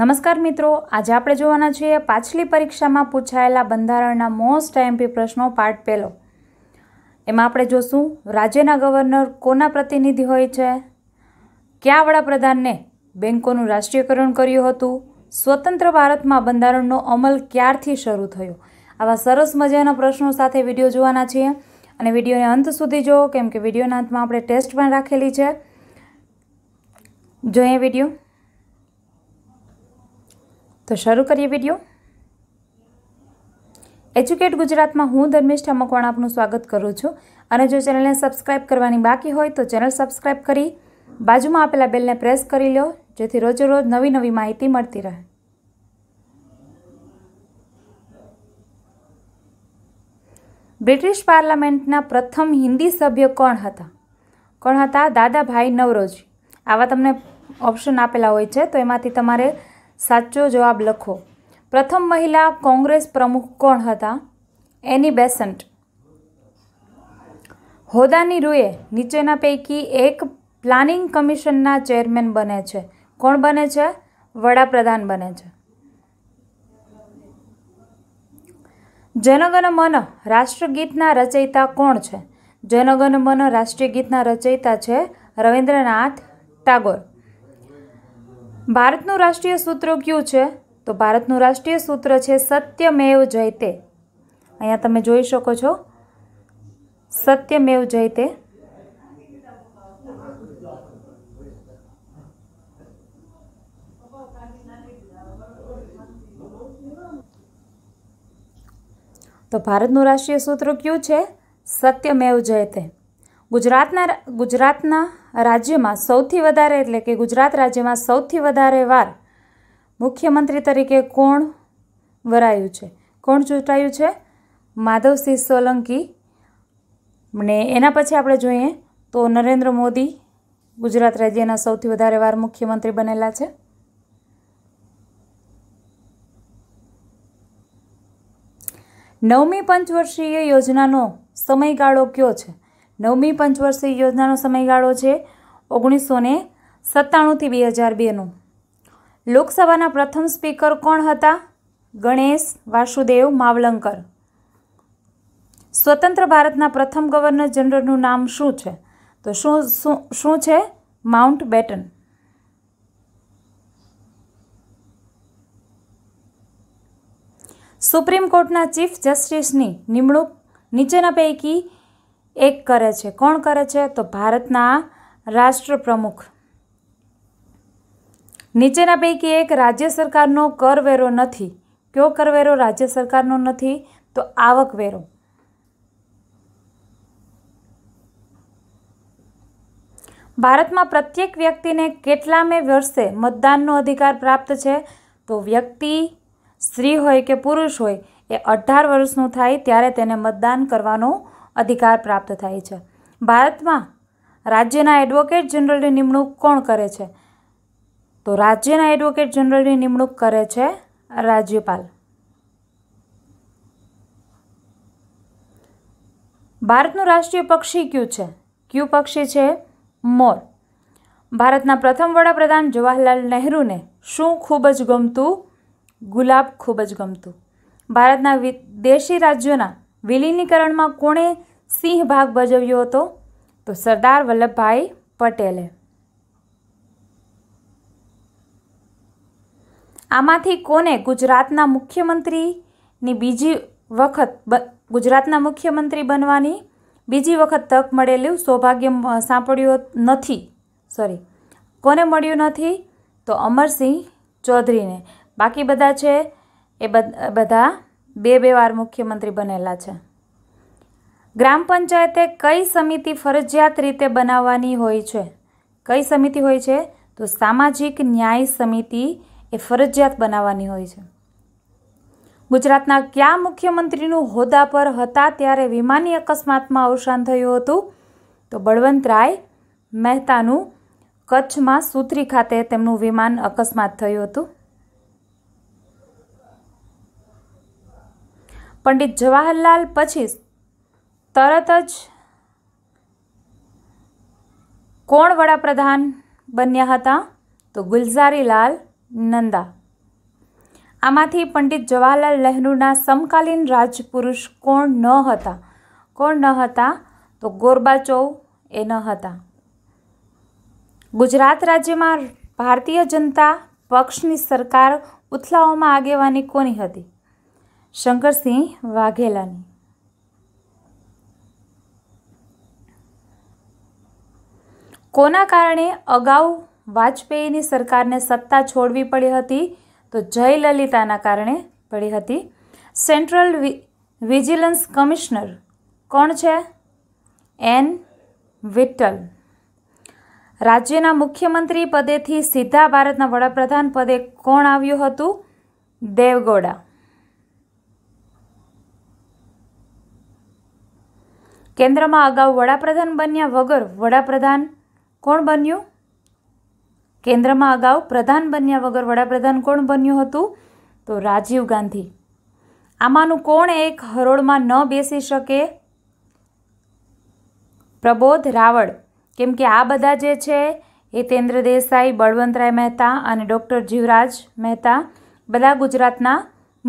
નમસ્કાર મિત્રો આજે આપણે જોવાના છીએ પાછલી પરીક્ષામાં પૂછાયેલા બંધારણના મોસ્ટ એમપી પ્રશ્નો પાર્ટ પહેલો એમાં આપણે જોશું રાજ્યના ગવર્નર કોના પ્રતિનિધિ હોય છે કયા વડાપ્રધાનને બેન્કોનું રાષ્ટ્રીયકરણ કર્યું હતું સ્વતંત્ર ભારતમાં બંધારણનો અમલ ક્યારથી શરૂ થયો આવા સરસ મજાના પ્રશ્નો સાથે વિડીયો જોવાના છીએ અને વિડીયોને અંત સુધી જુઓ કેમ કે વિડીયોના અંતમાં આપણે ટેસ્ટ પણ રાખેલી છે જોઈએ વિડીયો તો શરૂ કરીએ વિડીયો એજ્યુકેટ ગુજરાતમાં હું ધર્મેશ મકવાણ આપનું સ્વાગત કરું છું અને જો ચેનલને સબસ્ક્રાઈબ કરવાની બાકી હોય તો ચેનલ સબસ્ક્રાઈબ કરી બાજુમાં આપેલા બેલને પ્રેસ કરી લો જેથી રોજેરોજ નવી નવી માહિતી મળતી રહે બ્રિટિશ પાર્લામેન્ટના પ્રથમ હિન્દી સભ્ય કોણ હતા કોણ હતા દાદાભાઈ નવરોજી આવા તમને ઓપ્શન આપેલા હોય છે તો એમાંથી તમારે સાચો જવાબ લખો પ્રથમ મહિલા કોંગ્રેસ પ્રમુખ કોણ હતા એની બેસન્ટ હોદાની રૂએ નીચેના પૈકી એક પ્લાનિંગ કમિશનના ચેરમેન બને છે કોણ બને છે વડાપ્રધાન બને છે જનગણ મન રાષ્ટ્રગીતના રચયિતા કોણ છે જનગણ મન રાષ્ટ્રીય ગીતના રચયિતા છે રવિન્દ્રનાથ ટાગોર ભારતનું રાષ્ટ્રીય સૂત્ર કયું છે તો ભારતનું રાષ્ટ્રીય સૂત્ર છે સત્યમેવ જયતે અહીંયા તમે જોઈ શકો છો સત્યમેવ જયતે તો ભારતનું રાષ્ટ્રીય સૂત્ર કયું છે સત્યમેવ જયતે ગુજરાતના ગુજરાતના રાજ્યમાં સૌથી વધારે એટલે કે ગુજરાત રાજ્યમાં સૌથી વધારે વાર મુખ્યમંત્રી તરીકે કોણ વરાયું છે કોણ ચૂંટાયું છે માધવસિંહ સોલંકી ને એના પછી આપણે જોઈએ તો નરેન્દ્ર મોદી ગુજરાત રાજ્યના સૌથી વધારે વાર મુખ્યમંત્રી બનેલા છે નવમી પંચવર્ષીય યોજનાનો સમયગાળો કયો છે નવમી પંચવર્ષીય યોજનાનો સમયગાળો છે ઓગણીસો ને સત્તાણુંથી બે હજાર બેનું લોકસભાના પ્રથમ સ્પીકર કોણ હતા ગણેશ વાસુદેવ માવલંકર સ્વતંત્ર ભારતના પ્રથમ ગવર્નર જનરલનું નામ શું છે તો શું શું શું છે માઉન્ટ બેટન સુપ્રીમ કોર્ટના ચીફ જસ્ટિસની નિમણૂક નીચેના પૈકી એક કરે છે કોણ કરે છે તો ભારતના રાષ્ટ્ર પ્રમુખ નીચેના પૈકી એક રાજ્ય સરકારનો કરવેરો નથી કયો કરવેરો રાજ્ય સરકારનો નથી તો આવકવેરો ભારતમાં પ્રત્યેક વ્યક્તિને કેટલા કેટલામે વર્ષે મતદાનનો અધિકાર પ્રાપ્ત છે તો વ્યક્તિ સ્ત્રી હોય કે પુરુષ હોય એ અઢાર વર્ષનું થાય ત્યારે તેને મતદાન કરવાનું અધિકાર પ્રાપ્ત થાય છે ભારતમાં રાજ્યના એડવોકેટ જનરલની નિમણૂક કોણ કરે છે તો રાજ્યના એડવોકેટ જનરલની નિમણૂક કરે છે રાજ્યપાલ ભારતનું રાષ્ટ્રીય પક્ષી ક્યુ છે ક્યુ પક્ષી છે મોર ભારતના પ્રથમ વડાપ્રધાન જવાહરલાલ નહેરુને શું ખૂબ જ ગમતું ગુલાબ ખૂબ જ ગમતું ભારતના વિદેશી રાજ્યોના વિલીનીકરણમાં કોણે સિંહ ભાગ ભજવ્યો હતો તો સરદાર વલ્લભભાઈ પટેલે આમાંથી કોને ગુજરાતના મુખ્યમંત્રીની બીજી વખત ગુજરાતના મુખ્યમંત્રી બનવાની બીજી વખત તક મળેલું સૌભાગ્ય સાંપડ્યું નથી સોરી કોને મળ્યું નથી તો અમરસિંહ ચૌધરીને બાકી બધા છે એ બધા બે બે વાર મુખ્યમંત્રી બનેલા છે ગ્રામ પંચાયતે કઈ સમિતિ ફરજિયાત રીતે બનાવવાની હોય છે કઈ સમિતિ હોય છે તો સામાજિક ન્યાય સમિતિ એ ફરજિયાત બનાવવાની હોય છે ગુજરાતના કયા મુખ્યમંત્રીનું હોદ્દા પર હતા ત્યારે વિમાની અકસ્માતમાં અવસાન થયું હતું તો બળવંતરાય મહેતાનું કચ્છમાં સુત્રી ખાતે તેમનું વિમાન અકસ્માત થયું હતું પંડિત જવાહરલાલ પછી તરત જ કોણ વડાપ્રધાન બન્યા હતા તો ગુલઝારીલાલ નંદા આમાંથી પંડિત જવાહરલાલ નહેરુના સમકાલીન રાજપુરુષ કોણ ન હતા કોણ ન હતા તો ગોરબાચોવ એ ન હતા ગુજરાત રાજ્યમાં ભારતીય જનતા પક્ષની સરકાર ઉથલાઓમાં આગેવાની કોની હતી શંકરસિંહ વાઘેલાની કોના કારણે અગાઉ વાજપેયીની સરકારને સત્તા છોડવી પડી હતી તો જયલલિતાના કારણે પડી હતી સેન્ટ્રલ વિજિલન્સ કમિશનર કોણ છે એન વિઠ્ઠલ રાજ્યના મુખ્યમંત્રી પદેથી સીધા ભારતના વડાપ્રધાન પદે કોણ આવ્યું હતું દેવગોડા કેન્દ્રમાં અગાઉ વડાપ્રધાન બન્યા વગર વડાપ્રધાન કોણ બન્યું કેન્દ્રમાં અગાઉ પ્રધાન બન્યા વગર વડાપ્રધાન કોણ બન્યું હતું તો રાજીવ ગાંધી આમાંનું કોણ એક હરોળમાં ન બેસી શકે પ્રબોધ રાવળ કેમ કે આ બધા જે છે હિતેન્દ્ર દેસાઈ બળવંતરાય મહેતા અને ડૉક્ટર જીવરાજ મહેતા બધા ગુજરાતના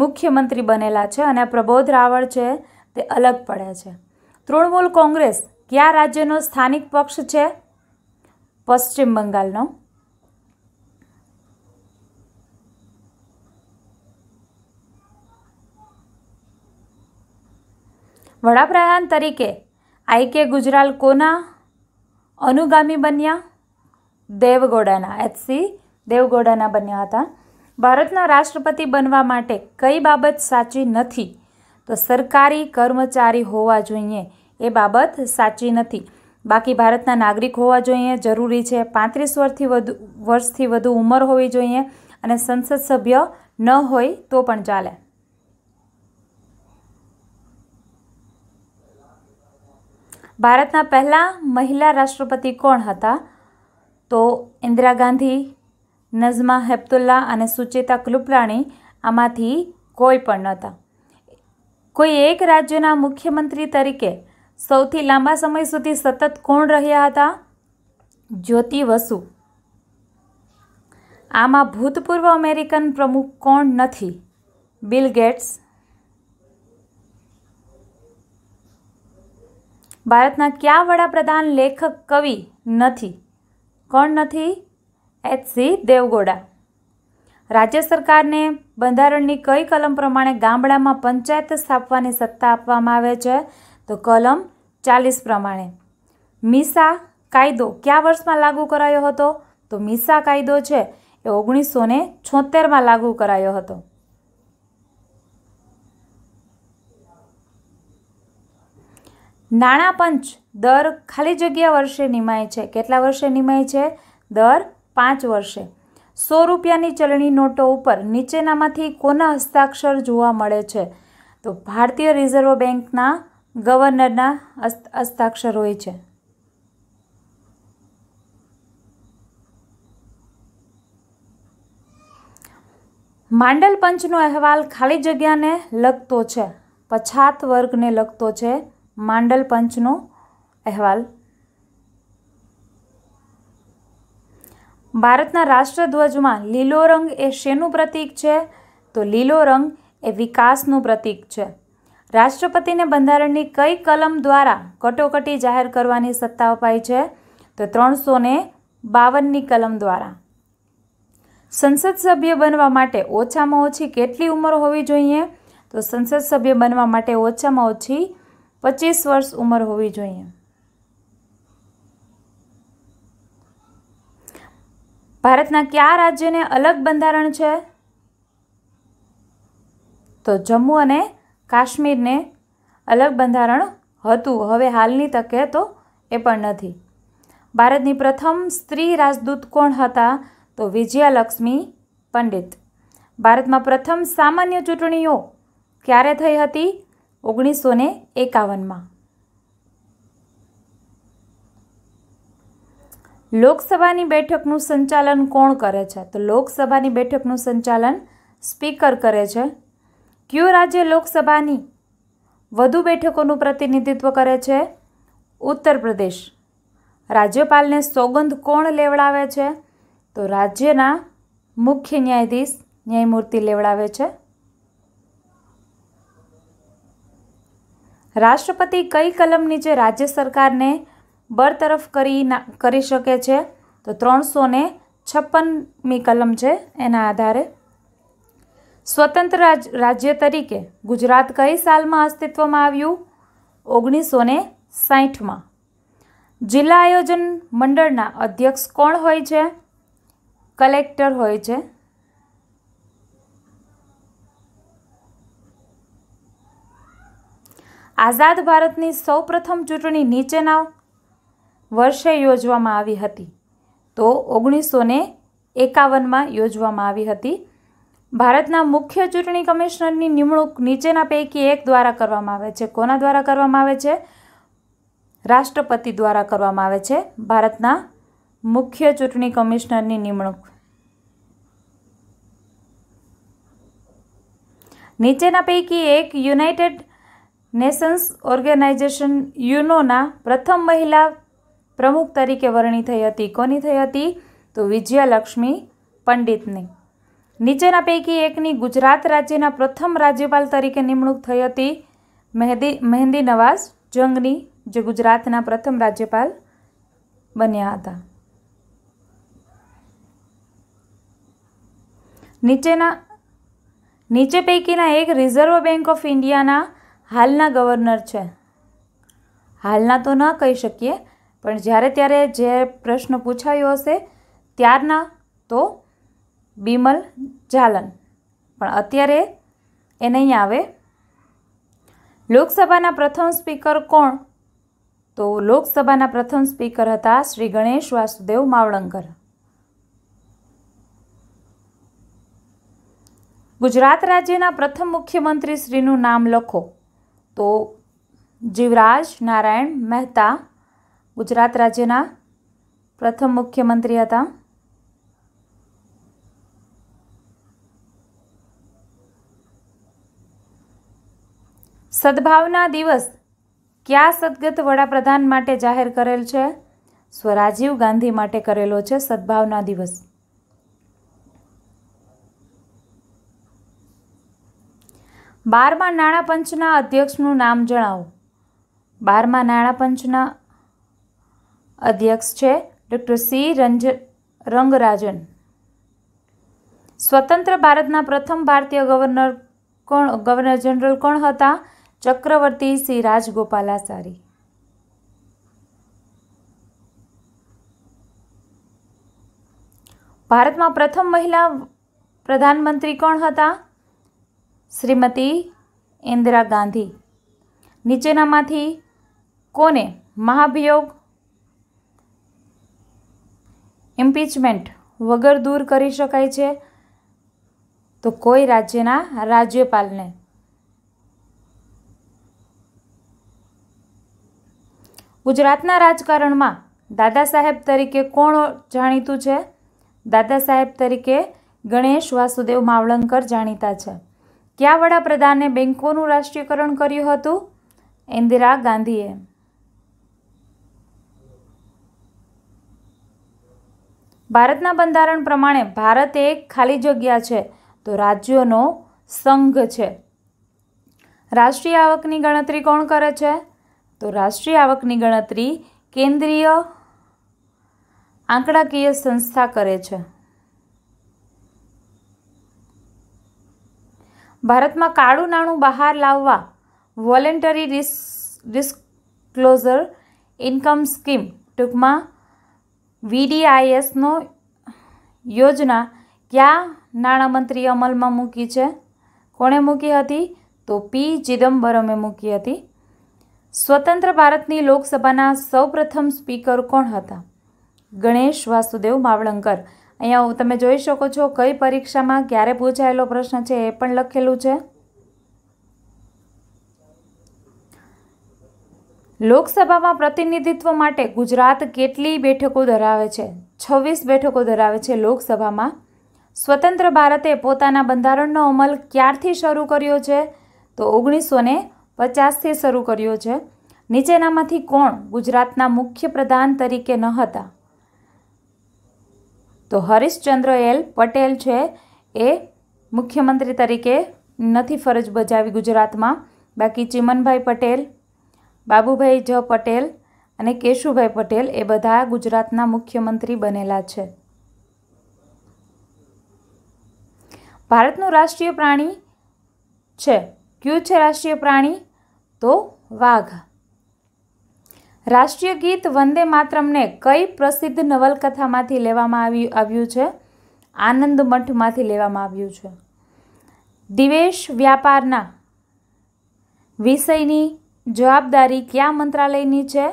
મુખ્યમંત્રી બનેલા છે અને પ્રબોધ રાવળ છે તે અલગ પડે છે તૃણમૂલ કોંગ્રેસ કયા રાજ્યનો સ્થાનિક પક્ષ છે પશ્ચિમ બંગાળનો વડાપ્રધાન તરીકે આઈકે ગુજરાલ કોના અનુગામી બન્યા દેવગોડાના એચસી દેવગોડાના બન્યા હતા ભારતના રાષ્ટ્રપતિ બનવા માટે કઈ બાબત સાચી નથી તો સરકારી કર્મચારી હોવા જોઈએ એ બાબત સાચી નથી બાકી ભારતના નાગરિક હોવા જોઈએ જરૂરી છે પાંત્રીસ વર્ષથી વધુ વર્ષથી વધુ ઉંમર હોવી જોઈએ અને સંસદ સભ્ય ન હોય તો પણ ચાલે ભારતના પહેલાં મહિલા રાષ્ટ્રપતિ કોણ હતા તો ઇન્દિરા ગાંધી નઝમા હેપ્તુલ્લા અને સુચેતા કૃપલાણી આમાંથી કોઈ પણ નહોતા કોઈ એક રાજ્યના મુખ્યમંત્રી તરીકે સૌથી લાંબા સમય સુધી સતત કોણ રહ્યા હતા જ્યોતિ વસુ આમાં ભૂતપૂર્વ અમેરિકન પ્રમુખ કોણ નથી બિલ ગેટ્સ ભારતના કયા વડાપ્રધાન લેખક કવિ નથી કોણ નથી એચ સી દેવગોડા રાજ્ય સરકારને બંધારણની કઈ કલમ પ્રમાણે ગામડામાં પંચાયત સ્થાપવાની સત્તા આપવામાં આવે છે તો કલમ ચાલીસ પ્રમાણે મીસા કાયદો કયા વર્ષમાં લાગુ કરાયો હતો તો મીસા કાયદો છે એ ઓગણીસો ને છોતેરમાં લાગુ કરાયો હતો નાણાં પંચ દર ખાલી જગ્યા વર્ષે નિમાય છે કેટલા વર્ષે નિમાય છે દર પાંચ વર્ષે સો રૂપિયાની ચલણી નોટો ઉપર નીચેનામાંથી કોના હસ્તાક્ષર જોવા મળે છે તો ભારતીય રિઝર્વ બેંકના ગવર્નરના હસ્તાક્ષર હોય છે માંડલ પંચનો અહેવાલ ખાલી જગ્યાને લગતો છે પછાત વર્ગને લગતો છે માંડલ પંચનો અહેવાલ ભારતના રાષ્ટ્રધ્વજમાં લીલો રંગ એ શેનું પ્રતીક છે તો લીલો રંગ એ વિકાસનું પ્રતીક છે રાષ્ટ્રપતિને બંધારણની કઈ કલમ દ્વારા કટોકટી જાહેર કરવાની સત્તા અપાય છે તો ત્રણસો ને બાવનની કલમ દ્વારા સંસદ સભ્ય બનવા માટે ઓછામાં ઓછી કેટલી ઉંમર હોવી જોઈએ તો સંસદ સભ્ય બનવા માટે ઓછામાં ઓછી પચીસ વર્ષ ઉંમર હોવી જોઈએ ભારતના કયા રાજ્યને અલગ બંધારણ છે તો જમ્મુ અને કાશ્મીરને અલગ બંધારણ હતું હવે હાલની તકે તો એ પણ નથી ભારતની પ્રથમ સ્ત્રી રાજદૂત કોણ હતા તો વિજયાલક્ષ્મી પંડિત ભારતમાં પ્રથમ સામાન્ય ચૂંટણીઓ ક્યારે થઈ હતી ઓગણીસો ને એકાવનમાં લોકસભાની બેઠકનું સંચાલન કોણ કરે છે તો લોકસભાની બેઠકનું સંચાલન સ્પીકર કરે છે કયું રાજ્ય લોકસભાની વધુ બેઠકોનું પ્રતિનિધિત્વ કરે છે ઉત્તર પ્રદેશ રાજ્યપાલને સોગંધ કોણ લેવડાવે છે તો રાજ્યના મુખ્ય ન્યાયાધીશ ન્યાયમૂર્તિ લેવડાવે છે રાષ્ટ્રપતિ કઈ કલમ નીચે રાજ્ય સરકારને બરતરફ કરી કરી શકે છે તો ત્રણસો ને છપ્પનમી કલમ છે એના આધારે સ્વતંત્ર રાજ રાજ્ય તરીકે ગુજરાત કઈ સાલમાં અસ્તિત્વમાં આવ્યું ઓગણીસો ને સાહીઠમાં જિલ્લા આયોજન મંડળના અધ્યક્ષ કોણ હોય છે કલેક્ટર હોય છે આઝાદ ભારતની સૌપ્રથમ ચૂંટણી નીચેના વર્ષે યોજવામાં આવી હતી તો ઓગણીસો ને એકાવનમાં યોજવામાં આવી હતી ભારતના મુખ્ય ચૂંટણી કમિશનરની નિમણૂક નીચેના પૈકી એક દ્વારા કરવામાં આવે છે કોના દ્વારા કરવામાં આવે છે રાષ્ટ્રપતિ દ્વારા કરવામાં આવે છે ભારતના મુખ્ય ચૂંટણી કમિશનરની નિમણૂક નીચેના પૈકી એક યુનાઇટેડ નેશન્સ ઓર્ગેનાઇઝેશન યુનોના પ્રથમ મહિલા પ્રમુખ તરીકે વરણી થઈ હતી કોની થઈ હતી તો વિજયાલક્ષ્મી પંડિતની નીચેના પૈકી એકની ગુજરાત રાજ્યના પ્રથમ રાજ્યપાલ તરીકે નિમણૂક થઈ હતી મહેદી મહેંદી નવાઝ જંગની જે ગુજરાતના પ્રથમ રાજ્યપાલ બન્યા હતા નીચેના નીચે પૈકીના એક રિઝર્વ બેન્ક ઓફ ઇન્ડિયાના હાલના ગવર્નર છે હાલના તો ન કહી શકીએ પણ જ્યારે ત્યારે જે પ્રશ્ન પૂછાયો હશે ત્યારના તો બિમલ જાલન પણ અત્યારે એ નહીં આવે લોકસભાના પ્રથમ સ્પીકર કોણ તો લોકસભાના પ્રથમ સ્પીકર હતા શ્રી ગણેશ વાસુદેવ માવળંકર ગુજરાત રાજ્યના પ્રથમ મુખ્યમંત્રી શ્રીનું નામ લખો તો જીવરાજ નારાયણ મહેતા ગુજરાત રાજ્યના પ્રથમ મુખ્યમંત્રી હતા સદભાવના દિવસ કયા સદગત વડાપ્રધાન માટે જાહેર કરેલ છે સ્વરાજીવ ગાંધી માટે કરેલો છે સદભાવના દિવસ બારમા નાણાં પંચના અધ્યક્ષનું નામ જણાવો બારમા નાણાં પંચના અધ્યક્ષ છે ડૉક્ટર સી રંજ રંગરાજન સ્વતંત્ર ભારતના પ્રથમ ભારતીય ગવર્નર કોણ ગવર્નર જનરલ કોણ હતા ચક્રવર્તી સી રાજગોપાલાચારી ભારતમાં પ્રથમ મહિલા પ્રધાનમંત્રી કોણ હતા શ્રીમતી ઇન્દિરા ગાંધી નીચેનામાંથી કોને મહાભિયોગ ઇમ્પીચમેન્ટ વગર દૂર કરી શકાય છે તો કોઈ રાજ્યના રાજ્યપાલને ગુજરાતના રાજકારણમાં દાદા સાહેબ તરીકે કોણ જાણીતું છે દાદા સાહેબ તરીકે ગણેશ વાસુદેવ માવળંકર જાણીતા છે કયા વડાપ્રધાને બેન્કોનું રાષ્ટ્રીયકરણ કર્યું હતું ઇન્દિરા ગાંધીએ ભારતના બંધારણ પ્રમાણે ભારત એક ખાલી જગ્યા છે તો રાજ્યોનો સંઘ છે રાષ્ટ્રીય આવકની ગણતરી કોણ કરે છે તો રાષ્ટ્રીય આવકની ગણતરી કેન્દ્રીય આંકડાકીય સંસ્થા કરે છે ભારતમાં કાળું નાણું બહાર લાવવા voluntary risk disclosure income scheme ટૂંકમાં વીડીઆઈએસનો યોજના ક્યાં નાણામંત્રીએ અમલમાં મૂકી છે કોણે મૂકી હતી તો પી ચિદમ્બરમે મૂકી હતી સ્વતંત્ર ભારતની લોકસભાના સૌપ્રથમ સ્પીકર કોણ હતા ગણેશ વાસુદેવ માવળંકર અહીંયા તમે જોઈ શકો છો કઈ પરીક્ષામાં ક્યારે પૂછાયેલો પ્રશ્ન છે એ પણ લખેલું છે લોકસભામાં પ્રતિનિધિત્વ માટે ગુજરાત કેટલી બેઠકો ધરાવે છે છવ્વીસ બેઠકો ધરાવે છે લોકસભામાં સ્વતંત્ર ભારતે પોતાના બંધારણનો અમલ ક્યારથી શરૂ કર્યો છે તો ઓગણીસો ને પચાસથી શરૂ કર્યો છે નીચેનામાંથી કોણ ગુજરાતના મુખ્ય પ્રધાન તરીકે ન હતા તો હરીશચંદ્ર એલ પટેલ છે એ મુખ્યમંત્રી તરીકે નથી ફરજ બજાવી ગુજરાતમાં બાકી ચિમનભાઈ પટેલ બાબુભાઈ જ પટેલ અને કેશુભાઈ પટેલ એ બધા ગુજરાતના મુખ્યમંત્રી બનેલા છે ભારતનું રાષ્ટ્રીય પ્રાણી છે ક્યું છે રાષ્ટ્રીય પ્રાણી તો વાઘ રાષ્ટ્રીય ગીત વંદે માતરમને કઈ પ્રસિદ્ધ નવલકથામાંથી લેવામાં આવી આવ્યું છે આનંદ મઠમાંથી લેવામાં આવ્યું છે દિવેશ વ્યાપારના વિષયની જવાબદારી કયા મંત્રાલયની છે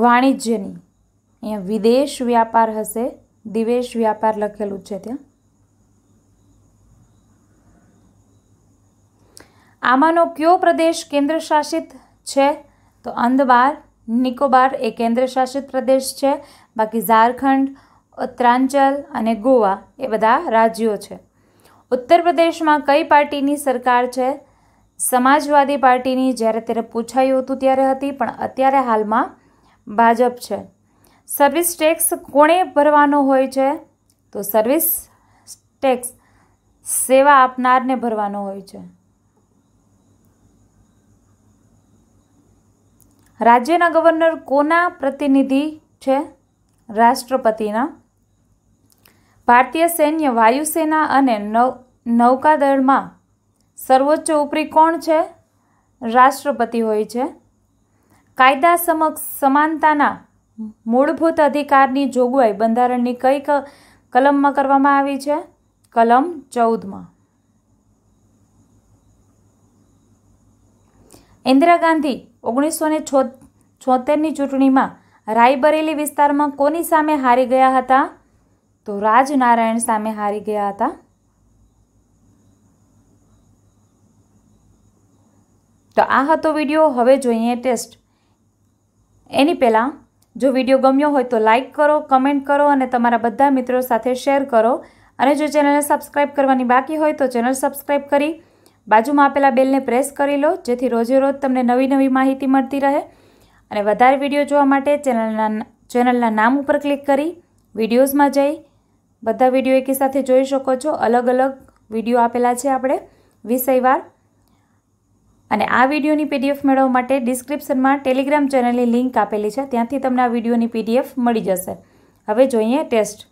વાણિજ્યની અહીંયા વિદેશ વ્યાપાર હશે દિવેશ વ્યાપાર લખેલું છે ત્યાં આમાંનો કયો પ્રદેશ કેન્દ્ર શાસિત છે તો અંદબાર નિકોબાર એ કેન્દ્ર શાસિત પ્રદેશ છે બાકી ઝારખંડ ઉત્તરાંચલ અને ગોવા એ બધા રાજ્યો છે ઉત્તર પ્રદેશમાં કઈ પાર્ટીની સરકાર છે સમાજવાદી પાર્ટીની જ્યારે ત્યારે પૂછાયું હતું ત્યારે હતી પણ અત્યારે હાલમાં ભાજપ છે સર્વિસ ટેક્સ કોણે ભરવાનો હોય છે તો સર્વિસ ટેક્સ સેવા આપનારને ભરવાનો હોય છે રાજ્યના ગવર્નર કોના પ્રતિનિધિ છે રાષ્ટ્રપતિના ભારતીય સૈન્ય વાયુસેના અને નૌ નૌકાદળમાં સર્વોચ્ચ ઉપરી કોણ છે રાષ્ટ્રપતિ હોય છે કાયદા સમક્ષ સમાનતાના મૂળભૂત અધિકારની જોગવાઈ બંધારણની કઈ કલમમાં કરવામાં આવી છે કલમ ચૌદમાં ઇન્દિરા ગાંધી ઓગણીસો ને છોતેરની ચૂંટણીમાં રાયબરેલી વિસ્તારમાં કોની સામે હારી ગયા હતા તો રાજનારાયણ સામે હારી ગયા હતા તો આ હતો વિડીયો હવે જોઈએ ટેસ્ટ એની પહેલાં જો વિડીયો ગમ્યો હોય તો લાઇક કરો કમેન્ટ કરો અને તમારા બધા મિત્રો સાથે શેર કરો અને જો ચેનલને સબસ્ક્રાઇબ કરવાની બાકી હોય તો ચેનલ સબસ્ક્રાઇબ કરી બાજુમાં આપેલા બેલને પ્રેસ કરી લો જેથી રોજે રોજ તમને નવી નવી માહિતી મળતી રહે અને વધારે વિડીયો જોવા માટે ચેનલના ચેનલના નામ ઉપર ક્લિક કરી વિડીયોઝમાં જઈ બધા વિડીયો એકી સાથે જોઈ શકો છો અલગ અલગ વિડીયો આપેલા છે આપણે વિષયવાર અને આ વિડીયોની પીડીએફ મેળવવા માટે ડિસ્ક્રિપ્શનમાં ટેલિગ્રામ ચેનલની લિંક આપેલી છે ત્યાંથી તમને આ વિડીયોની પીડીએફ મળી જશે હવે જોઈએ ટેસ્ટ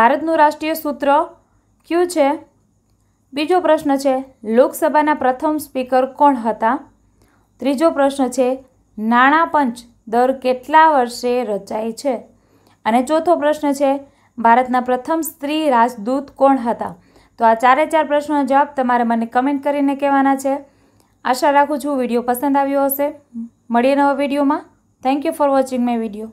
ભારતનું રાષ્ટ્રીય સૂત્ર ક્યું છે બીજો પ્રશ્ન છે લોકસભાના પ્રથમ સ્પીકર કોણ હતા ત્રીજો પ્રશ્ન છે નાણાં પંચ દર કેટલા વર્ષે રચાય છે અને ચોથો પ્રશ્ન છે ભારતના પ્રથમ સ્ત્રી રાજદૂત કોણ હતા તો આ ચારે ચાર પ્રશ્નોનો જવાબ તમારે મને કમેન્ટ કરીને કહેવાના છે આશા રાખું છું વિડીયો પસંદ આવ્યો હશે મળીએ નવા વિડીયોમાં thank you for watching my video